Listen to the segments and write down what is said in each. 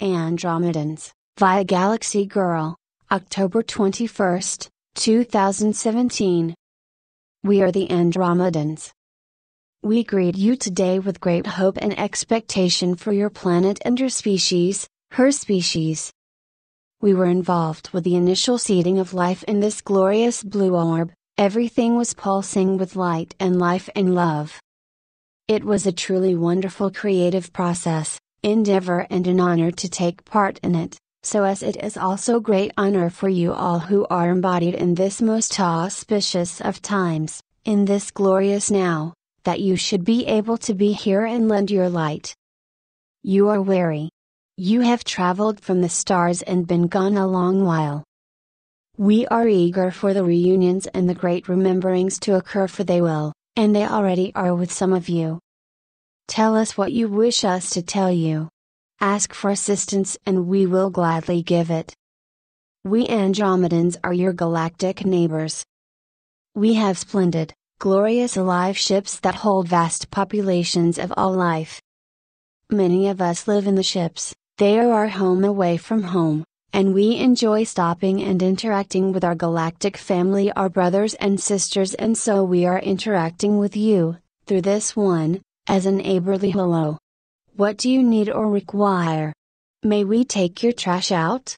Andromedans, via Galaxy Girl, October 21, 2017. We are the Andromedans. We greet you today with great hope and expectation for your planet and your species, her species. We were involved with the initial seeding of life in this glorious blue orb, everything was pulsing with light and life and love. It was a truly wonderful creative process endeavor and an honor to take part in it, so as it is also great honor for you all who are embodied in this most auspicious of times, in this glorious now, that you should be able to be here and lend your light. You are weary. You have traveled from the stars and been gone a long while. We are eager for the reunions and the great rememberings to occur for they will, and they already are with some of you, Tell us what you wish us to tell you. Ask for assistance and we will gladly give it. We Andromedans are your galactic neighbors. We have splendid, glorious alive ships that hold vast populations of all life. Many of us live in the ships, they are our home away from home, and we enjoy stopping and interacting with our galactic family, our brothers and sisters, and so we are interacting with you, through this one, as an neighborly hello. What do you need or require? May we take your trash out?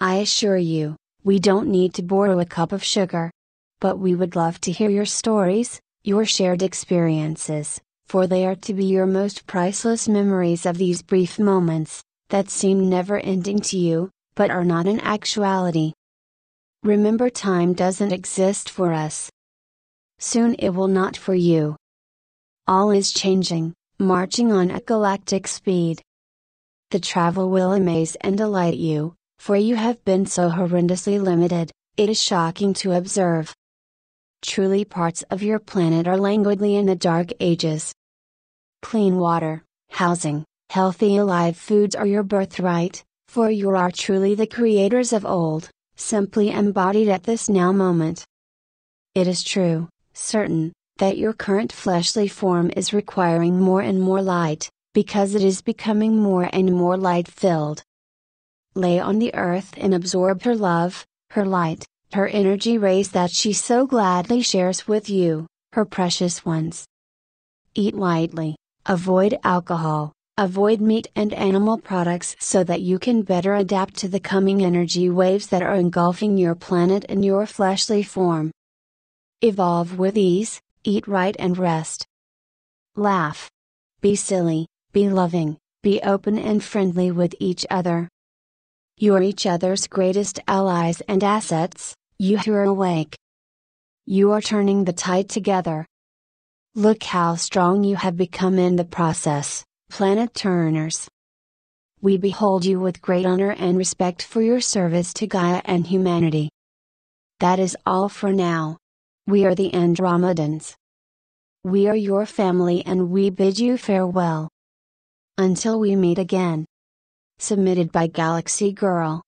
I assure you, we don't need to borrow a cup of sugar. But we would love to hear your stories, your shared experiences, for they are to be your most priceless memories of these brief moments, that seem never ending to you, but are not in actuality. Remember, time doesn't exist for us. Soon it will not for you. All is changing, marching on at galactic speed. The travel will amaze and delight you, for you have been so horrendously limited, it is shocking to observe. Truly, parts of your planet are languidly in the dark ages. Clean water, housing, healthy alive foods are your birthright, for you are truly the creators of old, simply embodied at this now moment. It is true, certain, that your current fleshly form is requiring more and more light, because it is becoming more and more light filled. Lay on the earth and absorb her love, her light, her energy rays that she so gladly shares with you, her precious ones. Eat lightly, avoid alcohol, avoid meat and animal products so that you can better adapt to the coming energy waves that are engulfing your planet and your fleshly form. Evolve with ease, eat right and rest. Laugh. Be silly, be loving, be open and friendly with each other. You are each other's greatest allies and assets, you who are awake. You are turning the tide together. Look how strong you have become in the process, planet turners. We behold you with great honor and respect for your service to Gaia and humanity. That is all for now. We are the Andromedans. We are your family and we bid you farewell. Until we meet again. Submitted by Galaxy Girl.